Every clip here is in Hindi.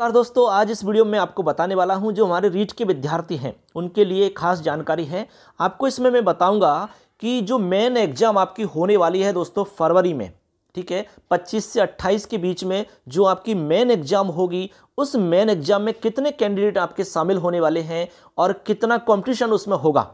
नमस्कार दोस्तों आज इस वीडियो में आपको बताने वाला हूं जो हमारे रीट के विद्यार्थी हैं उनके लिए खास जानकारी है आपको इसमें मैं बताऊंगा कि जो मेन एग्ज़ाम आपकी होने वाली है दोस्तों फरवरी में ठीक है 25 से 28 के बीच में जो आपकी मेन एग्ज़ाम होगी उस मेन एग्ज़ाम में कितने कैंडिडेट आपके शामिल होने वाले हैं और कितना कॉम्पिटिशन उसमें होगा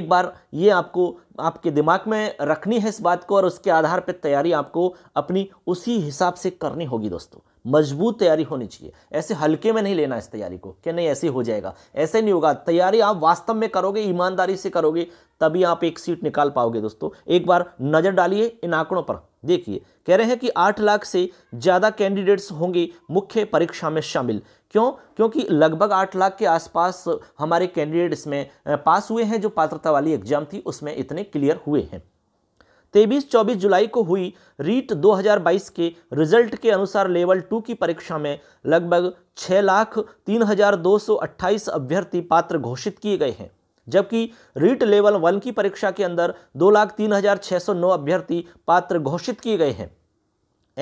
एक बार ये आपको आपके दिमाग में रखनी है इस बात को और उसके आधार पर तैयारी आपको अपनी उसी हिसाब से करनी होगी दोस्तों मजबूत तैयारी होनी चाहिए ऐसे हल्के में नहीं लेना इस तैयारी को कि नहीं ऐसे हो जाएगा ऐसे नहीं होगा तैयारी आप वास्तव में करोगे ईमानदारी से करोगे तभी आप एक सीट निकाल पाओगे दोस्तों एक बार नज़र डालिए इन आंकड़ों पर देखिए कह रहे हैं कि आठ लाख से ज़्यादा कैंडिडेट्स होंगे मुख्य परीक्षा में शामिल क्यों क्योंकि लगभग आठ लाख के आसपास हमारे कैंडिडेट्स इसमें पास हुए हैं जो पात्रता वाली एग्जाम थी उसमें इतने क्लियर हुए हैं तेईस चौबीस जुलाई को हुई रीट 2022 के रिजल्ट के अनुसार लेवल टू की परीक्षा में लगभग छः लाख तीन हजार दो सौ अट्ठाईस अभ्यर्थी पात्र घोषित किए गए हैं जबकि रीट लेवल वन की परीक्षा के अंदर दो लाख तीन हजार छः सौ नौ अभ्यर्थी पात्र घोषित किए गए हैं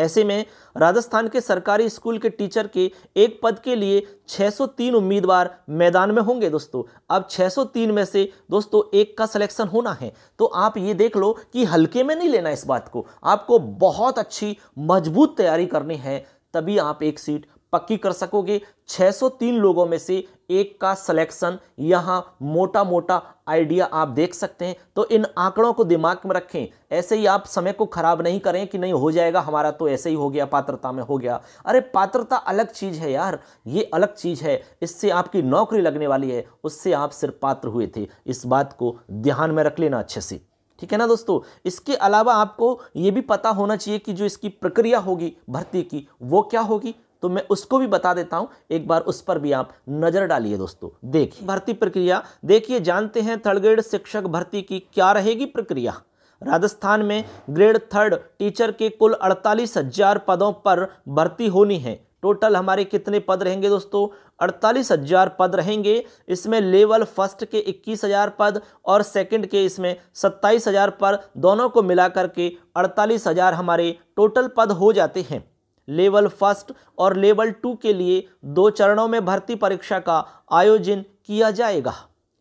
ऐसे में राजस्थान के सरकारी स्कूल के टीचर के एक पद के लिए 603 उम्मीदवार मैदान में होंगे दोस्तों अब 603 में से दोस्तों एक का सिलेक्शन होना है तो आप ये देख लो कि हल्के में नहीं लेना इस बात को आपको बहुत अच्छी मजबूत तैयारी करनी है तभी आप एक सीट पक्की कर सकोगे 603 लोगों में से एक का सिलेक्शन यहाँ मोटा मोटा आइडिया आप देख सकते हैं तो इन आंकड़ों को दिमाग में रखें ऐसे ही आप समय को ख़राब नहीं करें कि नहीं हो जाएगा हमारा तो ऐसे ही हो गया पात्रता में हो गया अरे पात्रता अलग चीज़ है यार ये अलग चीज़ है इससे आपकी नौकरी लगने वाली है उससे आप सिर्फ पात्र हुए थे इस बात को ध्यान में रख लेना अच्छे से ठीक है ना दोस्तों इसके अलावा आपको ये भी पता होना चाहिए कि जो इसकी प्रक्रिया होगी भर्ती की वो क्या होगी तो मैं उसको भी बता देता हूँ एक बार उस पर भी आप नज़र डालिए दोस्तों देखिए भर्ती प्रक्रिया देखिए जानते हैं थर्ड ग्रेड शिक्षक भर्ती की क्या रहेगी प्रक्रिया राजस्थान में ग्रेड थर्ड टीचर के कुल अड़तालीस हजार पदों पर भर्ती होनी है टोटल हमारे कितने पद रहेंगे दोस्तों अड़तालीस हजार पद रहेंगे इसमें लेवल फर्स्ट के इक्कीस हजार पद और सेकंड के इसमें सत्ताईस हजार पर दोनों को मिलाकर के अड़तालीस हजार हमारे टोटल पद हो जाते हैं लेवल फर्स्ट और लेवल टू के लिए दो चरणों में भर्ती परीक्षा का आयोजन किया जाएगा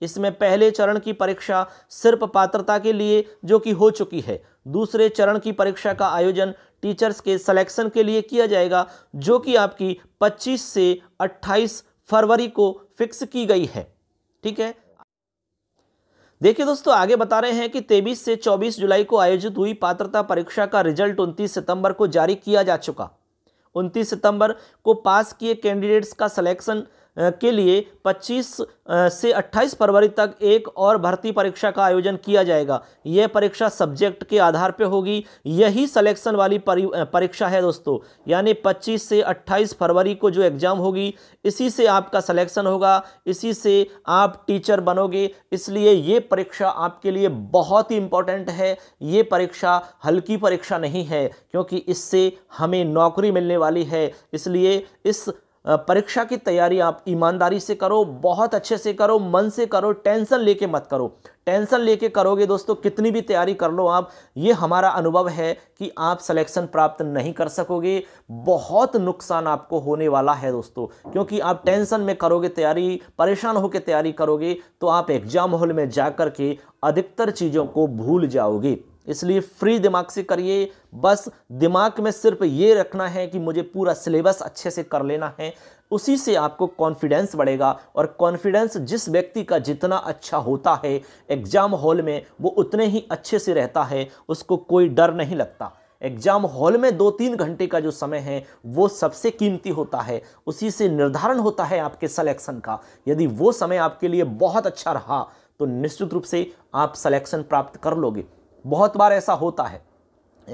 इसमें पहले चरण की परीक्षा सिर्फ पात्रता के लिए जो कि हो चुकी है दूसरे चरण की परीक्षा का आयोजन टीचर्स के सिलेक्शन के लिए किया जाएगा जो कि आपकी 25 से 28 फरवरी को फिक्स की गई है ठीक है देखिए दोस्तों आगे बता रहे हैं कि 23 से 24 जुलाई को आयोजित हुई पात्रता परीक्षा का रिजल्ट 29 सितंबर को जारी किया जा चुका उनतीस सितंबर को पास किए कैंडिडेट्स का सिलेक्शन के लिए 25 से 28 फरवरी तक एक और भर्ती परीक्षा का आयोजन किया जाएगा यह परीक्षा सब्जेक्ट के आधार पर होगी यही सलेक्शन वाली परीक्षा है दोस्तों यानी 25 से 28 फरवरी को जो एग्ज़ाम होगी इसी से आपका सलेक्शन होगा इसी से आप टीचर बनोगे इसलिए ये परीक्षा आपके लिए बहुत ही इम्पॉर्टेंट है ये परीक्षा हल्की परीक्षा नहीं है क्योंकि इससे हमें नौकरी मिलने वाली है इसलिए इस परीक्षा की तैयारी आप ईमानदारी से करो बहुत अच्छे से करो मन से करो टेंशन लेके मत करो टेंशन लेके करोगे दोस्तों कितनी भी तैयारी कर लो आप ये हमारा अनुभव है कि आप सिलेक्शन प्राप्त नहीं कर सकोगे बहुत नुकसान आपको होने वाला है दोस्तों क्योंकि आप टेंशन में करोगे तैयारी परेशान होकर तैयारी करोगे तो आप एग्ज़ाम हॉल में जा कर के अधिकतर चीज़ों को भूल जाओगे इसलिए फ्री दिमाग से करिए बस दिमाग में सिर्फ ये रखना है कि मुझे पूरा सिलेबस अच्छे से कर लेना है उसी से आपको कॉन्फिडेंस बढ़ेगा और कॉन्फिडेंस जिस व्यक्ति का जितना अच्छा होता है एग्ज़ाम हॉल में वो उतने ही अच्छे से रहता है उसको कोई डर नहीं लगता एग्ज़ाम हॉल में दो तीन घंटे का जो समय है वो सबसे कीमती होता है उसी से निर्धारण होता है आपके सलेक्शन का यदि वो समय आपके लिए बहुत अच्छा रहा तो निश्चित रूप से आप सलेक्शन प्राप्त कर लोगे बहुत बार ऐसा होता है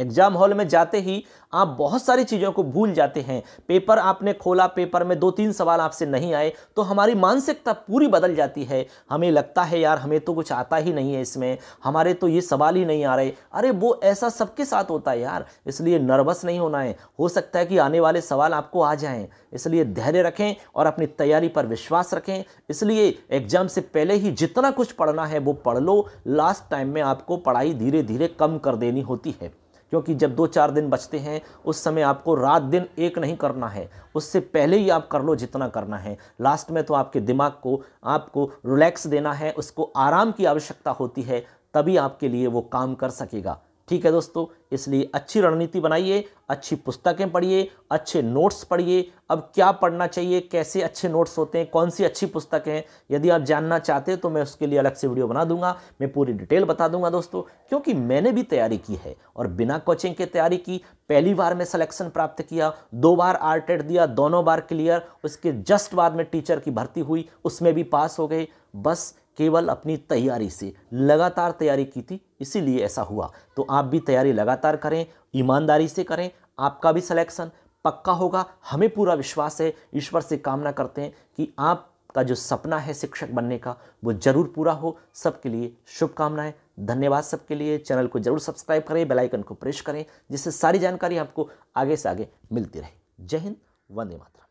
एग्ज़ाम हॉल में जाते ही आप बहुत सारी चीज़ों को भूल जाते हैं पेपर आपने खोला पेपर में दो तीन सवाल आपसे नहीं आए तो हमारी मानसिकता पूरी बदल जाती है हमें लगता है यार हमें तो कुछ आता ही नहीं है इसमें हमारे तो ये सवाल ही नहीं आ रहे अरे वो ऐसा सबके साथ होता है यार इसलिए नर्वस नहीं होना है हो सकता है कि आने वाले सवाल आपको आ जाएँ इसलिए धैर्य रखें और अपनी तैयारी पर विश्वास रखें इसलिए एग्ज़ाम से पहले ही जितना कुछ पढ़ना है वो पढ़ लो लास्ट टाइम में आपको पढ़ाई धीरे धीरे कम कर देनी होती है क्योंकि जब दो चार दिन बचते हैं उस समय आपको रात दिन एक नहीं करना है उससे पहले ही आप कर लो जितना करना है लास्ट में तो आपके दिमाग को आपको रिलैक्स देना है उसको आराम की आवश्यकता होती है तभी आपके लिए वो काम कर सकेगा ठीक है दोस्तों इसलिए अच्छी रणनीति बनाइए अच्छी पुस्तकें पढ़िए अच्छे नोट्स पढ़िए अब क्या पढ़ना चाहिए कैसे अच्छे नोट्स होते हैं कौन सी अच्छी पुस्तकें हैं यदि आप जानना चाहते हैं तो मैं उसके लिए अलग से वीडियो बना दूंगा मैं पूरी डिटेल बता दूंगा दोस्तों क्योंकि मैंने भी तैयारी की है और बिना कोचिंग के तैयारी की पहली बार में सलेक्शन प्राप्त किया दो बार आर टेट दिया दोनों बार क्लियर उसके जस्ट बाद में टीचर की भर्ती हुई उसमें भी पास हो गए बस केवल अपनी तैयारी से लगातार तैयारी की थी इसीलिए ऐसा हुआ तो आप भी तैयारी लगातार करें ईमानदारी से करें आपका भी सिलेक्शन पक्का होगा हमें पूरा विश्वास है ईश्वर से कामना करते हैं कि आपका जो सपना है शिक्षक बनने का वो ज़रूर पूरा हो सबके लिए शुभकामनाएं धन्यवाद सबके लिए चैनल को जरूर सब्सक्राइब करें बेल आइकन को प्रेस करें जिससे सारी जानकारी आपको आगे से आगे मिलती रहे जय हिंद वंदे मातरम